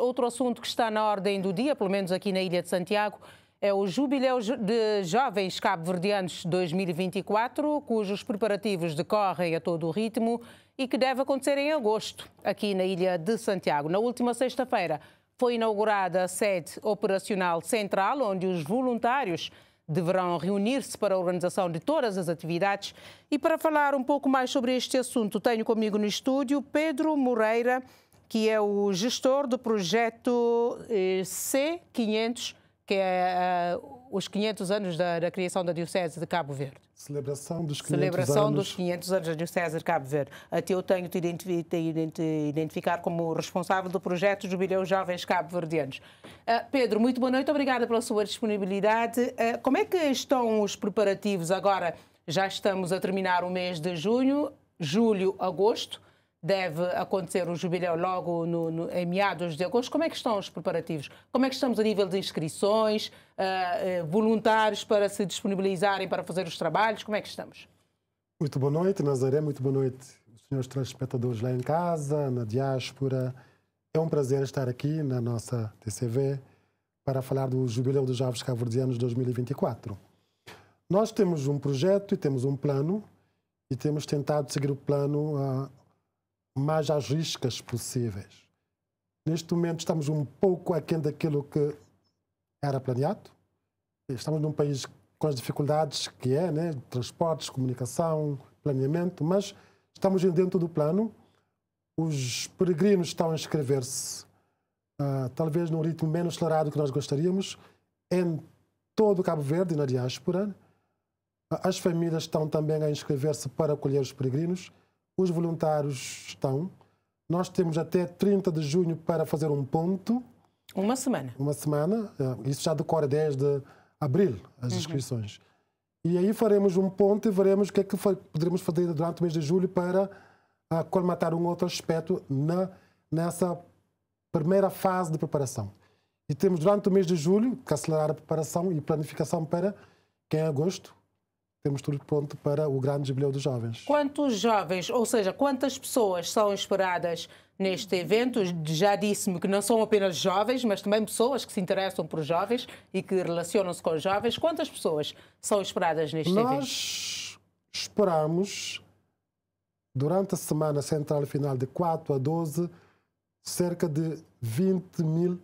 Outro assunto que está na ordem do dia, pelo menos aqui na Ilha de Santiago, é o Jubileu de Jovens Cabo-Verdianos 2024, cujos preparativos decorrem a todo o ritmo e que deve acontecer em agosto, aqui na Ilha de Santiago. Na última sexta-feira foi inaugurada a sede operacional central, onde os voluntários deverão reunir-se para a organização de todas as atividades. E para falar um pouco mais sobre este assunto, tenho comigo no estúdio Pedro Moreira que é o gestor do projeto eh, C500, que é eh, os 500 anos da, da, criação da Diocese de Cabo Verde. Celebração dos 500 Celebração anos. dos 500 anos da Diocese de Cabo Verde. Até eu tenho de identificar como responsável do projeto Jubileu Jovens Cabo-Verdianos. Uh, Pedro, muito boa noite, obrigada pela sua disponibilidade. Uh, como é que estão os preparativos agora? Já estamos a terminar o mês de junho, julho, agosto deve acontecer o jubileu logo no, no, em meados de agosto. Como é que estão os preparativos? Como é que estamos a nível de inscrições, uh, uh, voluntários para se disponibilizarem para fazer os trabalhos? Como é que estamos? Muito boa noite, Nazaré, muito boa noite, senhores telespectadores lá em casa, na diáspora. É um prazer estar aqui na nossa TCV para falar do Jubileu dos Jovens Cavordianos 2024. Nós temos um projeto e temos um plano e temos tentado seguir o plano uh, mais às riscas possíveis. Neste momento estamos um pouco aquém daquilo que era planeado. Estamos num país com as dificuldades que é, né? transportes, comunicação, planeamento, mas estamos dentro do plano. Os peregrinos estão a inscrever-se, uh, talvez num ritmo menos acelerado que nós gostaríamos, em todo o Cabo Verde e na diáspora. Ah, as famílias estão também a inscrever-se para acolher os peregrinos os voluntários estão. Nós temos até 30 de junho para fazer um ponto. Uma semana. Uma semana. Eh, isso já decorre desde abril, as uhum. inscrições. Uhum. E aí faremos um ponto e veremos o que é que poderemos fazer durante o mês de julho para ah, colmatar um outro aspecto na, nessa primeira fase de preparação. E temos durante o mês de julho que acelerar a preparação e planificação para que é em agosto temos tudo pronto para o grande jubileu dos jovens. Quantos jovens, ou seja, quantas pessoas são esperadas neste evento? Já disse-me que não são apenas jovens, mas também pessoas que se interessam por jovens e que relacionam-se com jovens. Quantas pessoas são esperadas neste Nós evento? Nós esperamos, durante a semana central final de 4 a 12, cerca de 20 mil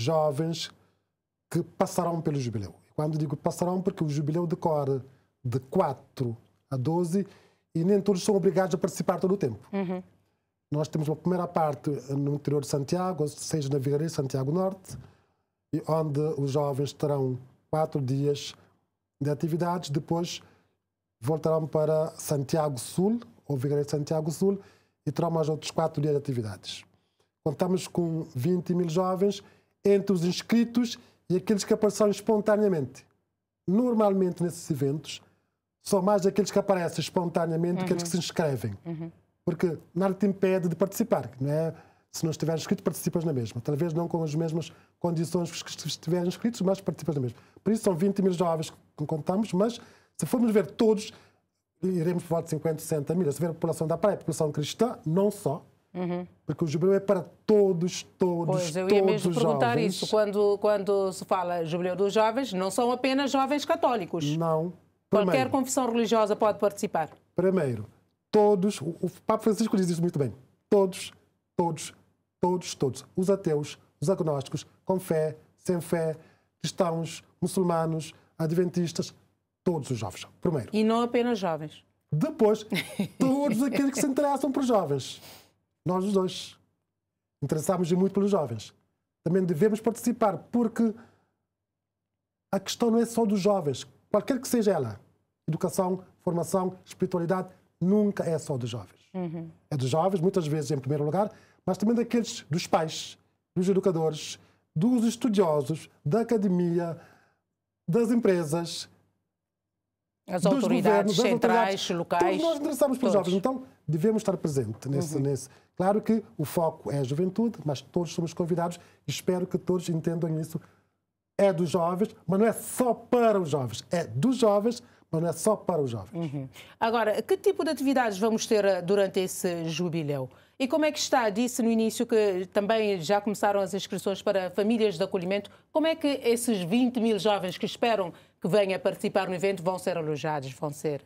jovens que passarão pelo jubileu. Quando digo passarão, porque o jubileu decorre de 4 a 12 e nem todos são obrigados a participar todo o tempo. Uhum. Nós temos uma primeira parte no interior de Santiago, ou seja, na Vigarei Santiago Norte, e onde os jovens terão quatro dias de atividades, depois voltarão para Santiago Sul, ou Vigarei Santiago Sul, e terão mais outros quatro dias de atividades. Contamos com 20 mil jovens entre os inscritos e aqueles que apareceram espontaneamente. Normalmente, nesses eventos, são mais aqueles que aparecem espontaneamente uhum. aqueles que uhum. se inscrevem. Uhum. Porque nada te impede de participar, não é? Se não estiver inscrito, participas na mesma. Talvez não com as mesmas condições que estiverem inscritos, mas participas na mesma. Por isso são 20 mil jovens que contamos, mas se formos ver todos, iremos por volta de 50, 60 mil. Se ver a população da praia, a população cristã, não só, Uhum. Porque o jubileu é para todos, todos, pois, eu ia mesmo perguntar jovens. isso. Quando, quando se fala jubileu dos jovens, não são apenas jovens católicos. Não, Primeiro, Qualquer confissão religiosa pode participar. Primeiro, todos, o, Papa Francisco diz isso muito bem, todos, todos, todos, todos, os ateus, os agnósticos, com fé, sem fé, cristãos, muçulmanos, adventistas, todos os jovens. Primeiro. E não apenas jovens. Depois, todos aqueles que se interessam por jovens. Nós os dois. Interessamos muito pelos jovens. Também devemos participar, porque a questão não é só dos jovens, qualquer que seja ela educação, formação, espiritualidade, nunca é só dos jovens. Uhum. É dos jovens, muitas vezes em primeiro lugar, mas também daqueles dos pais, dos educadores, dos estudiosos, da academia, das empresas, as dos autoridades governos, centrais, autoridades. locais. Todos nós interessamos pelos jovens, então devemos estar presentes nesse, uhum. nesse. Claro que o foco é a juventude, mas todos somos convidados e espero que todos entendam isso. É dos jovens, mas não é só para os jovens, é dos jovens não é só para os jovens. Uhum. Agora, que tipo de atividades vamos ter eh, durante esse jubileu? E como é que está? Disse no início que também já começaram as inscrições para famílias de acolhimento. Como é que esses 20 mil jovens que esperam que venham a participar no evento vão ser alojados, vão ser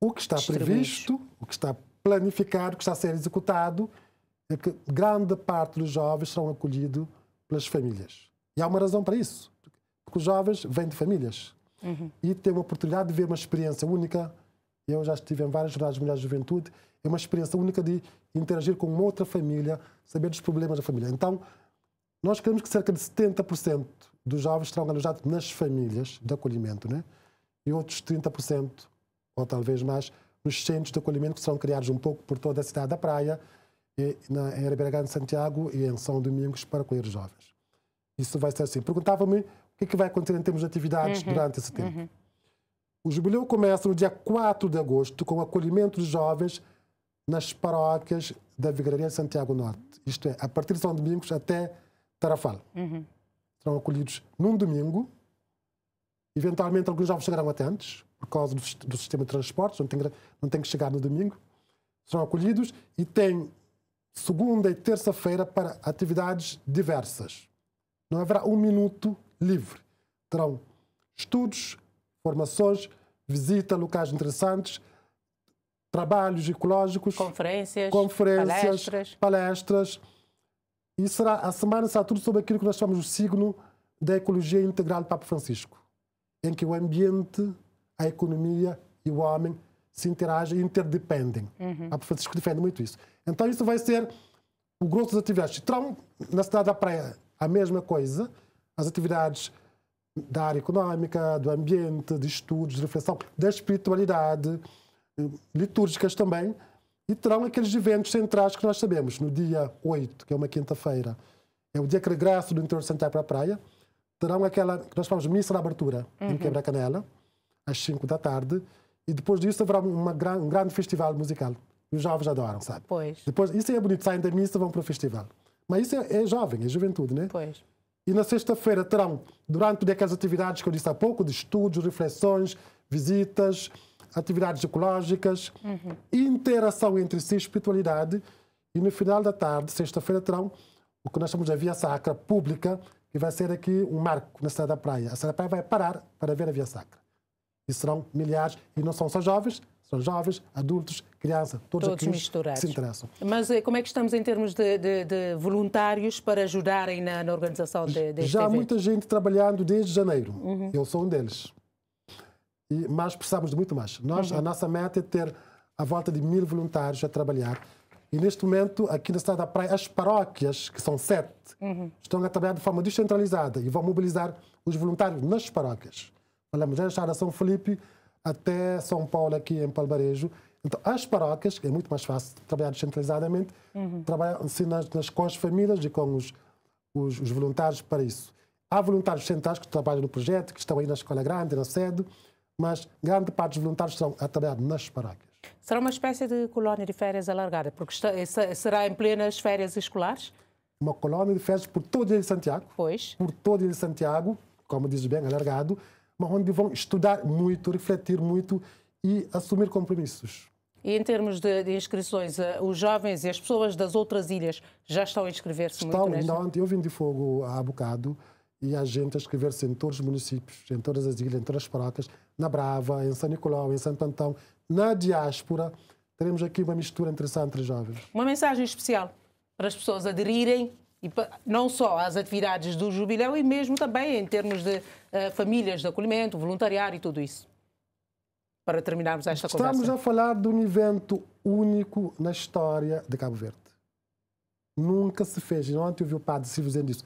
O que está previsto, o que está planificado, o que está a ser executado, é que grande parte dos jovens serão acolhidos pelas famílias. E há uma razão para isso, porque os jovens vêm de famílias Uhum. E ter uma oportunidade de ver uma experiência única. Eu já estive em várias jornadas de mulheres de juventude. É uma experiência única de interagir com uma outra família, saber dos problemas da família. Então, nós queremos que cerca de 70% dos jovens estejam alojados nas famílias de acolhimento, né? E outros 30%, ou talvez mais, nos centros de acolhimento que serão criados um pouco por toda a cidade da Praia, e na, em Ribeirão de Santiago e em São Domingos para acolher os jovens. Isso vai ser assim. Perguntava-me que, é que vai acontecer em termos de atividades uhum. durante esse tempo? Uhum. O jubileu começa no dia 4 de agosto com o acolhimento de jovens nas paróquias da Vigararia de Santiago Norte. Isto é, a partir de São Domingos até Tarafal. Uhum. Serão acolhidos num domingo. Eventualmente, alguns jovens chegarão até antes, por causa do, do sistema de transportes, não tem, não tem que chegar no domingo. Serão acolhidos e têm segunda e terça-feira para atividades diversas. Não haverá um minuto livre. Terão estudos, formações, visita a locais interessantes, trabalhos ecológicos, conferências, conferências palestras. palestras. E será, a semana será tudo sobre aquilo que nós chamamos de signo da ecologia integral do Papa Francisco, em que o ambiente, a economia e o homem se interagem e interdependem. Uhum. Papa Francisco defende muito isso. Então, isso vai ser o grosso das atividades. Terão na cidade da Praia a mesma coisa, as atividades da área econômica, do ambiente, de estudos, de reflexão, da espiritualidade, eh, litúrgicas também, e terão aqueles eventos centrais que nós sabemos, no dia 8, que é uma quinta-feira, é o dia que regresso do interior de Santiago para a praia, terão aquela, que nós chamamos de missa da abertura, uhum. em Quebra-Canela, às 5 da tarde, e depois disso haverá uma, um grande festival musical. Os jovens adoram, sabe? Pois. Depois, isso é bonito, saem da missa vão para o festival. Mas isso é, é jovem, é juventude, né? Pois. E na sexta-feira terão, durante aquelas atividades que eu disse há pouco, de estudos, reflexões, visitas, atividades ecológicas, uhum. interação entre si, espiritualidade. E no final da tarde, sexta-feira, terão o que nós chamamos de Via Sacra Pública, que vai ser aqui um marco na cidade da Praia. A cidade da Praia vai parar para ver a Via Sacra. E serão milhares, e não são só jovens, são jovens, adultos, criança, todos, todos misturados. que se interessam. Mas eh, como é que estamos em termos de, de, de voluntários para ajudarem na, na organização de, deste Já evento? muita gente trabalhando desde janeiro. Uhum. Eu sou um deles. E, mas precisamos de muito mais. Nós, uhum. a nossa meta é ter à volta de mil voluntários a trabalhar. E neste momento, aqui na cidade da Praia, as paróquias, que são sete, uhum. estão a trabalhar de forma descentralizada e vão mobilizar os voluntários nas paróquias. Falamos já na São Felipe, até São Paulo, aqui em Palbarejo. Então, as paróquias, é muito mais fácil trabalhar descentralizadamente, uhum. trabalham-se assim, nas, nas, com as famílias e com os, os, os, voluntários para isso. Há voluntários centrais que trabalham no projeto, que estão aí na Escola Grande, na sede, mas grande parte dos voluntários estão a trabalhar nas paróquias. Será uma espécie de colónia de férias alargada, porque está, será em plenas férias escolares? Uma colónia de férias por todo o Ilha de Santiago. Pois. Por todo o Ilha de Santiago, como dizes bem, alargado, mas onde vão estudar muito, refletir muito e assumir compromissos. E em termos de, de inscrições, eh, os jovens e as pessoas das outras ilhas já estão a inscrever-se muito Estão, nesta? não, eu vim de fogo há bocado e a gente a inscrever-se em todos os municípios, em todas as ilhas, em todas as paróquias, na Brava, em São Nicolau, em Santo Antão, na diáspora, teremos aqui uma mistura interessante entre jovens. Uma mensagem especial para as pessoas aderirem e não só às atividades do jubileu e mesmo também em termos de uh, famílias de acolhimento, voluntariado e tudo isso. Para terminarmos esta Estamos conversa. Estamos a falar de um evento único na história de Cabo Verde. Nunca se fez. Ontem ouvi o padre Silvio dizendo isso.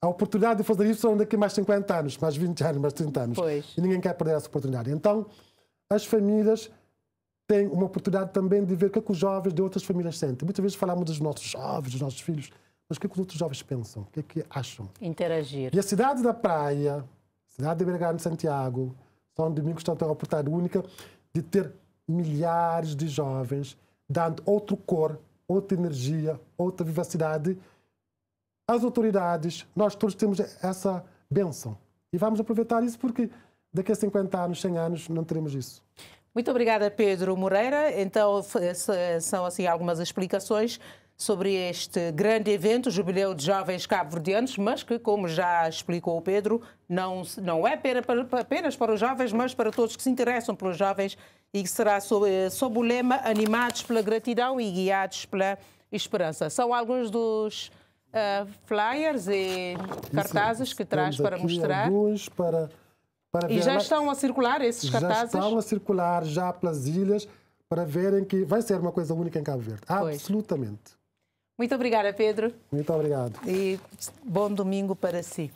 A oportunidade de fazer isso são daqui mais 50 anos, mais 20 anos, mais 30 anos. Pois. E ninguém quer perder essa oportunidade. Então, as famílias têm uma oportunidade também de ver o que, é que os jovens de outras famílias sentem. Muitas vezes falamos dos nossos jovens, dos nossos filhos mas o é que, os outros jovens pensam? O que, é que acham? Interagir. E a cidade da praia, cidade de Bregar de Santiago, São Domingos estão a oportunidade única de ter milhares de jovens dando outro cor, outra energia, outra vivacidade As autoridades. Nós todos temos essa benção. E vamos aproveitar isso porque daqui a 50 anos, 100 anos, não teremos isso. Muito obrigada, Pedro Moreira. Então, são assim algumas explicações sobre este grande evento, o Jubileu de Jovens Cabo-Verdianos, mas que, como já explicou o Pedro, não, não é apenas para os jovens, mas para todos que se interessam pelos jovens e que será sob, eh, sob o lema Animados pela Gratidão e Guiados pela Esperança. São alguns dos uh, flyers e cartazes Isso, que traz para mostrar. Alguns para para e já lá, estão a circular esses cartazes? Já estão a circular já pelas ilhas para verem que vai ser uma coisa única em Cabo Verde. Pois. Absolutamente. Muito obrigada, Pedro. Muito obrigado. E bom domingo para si.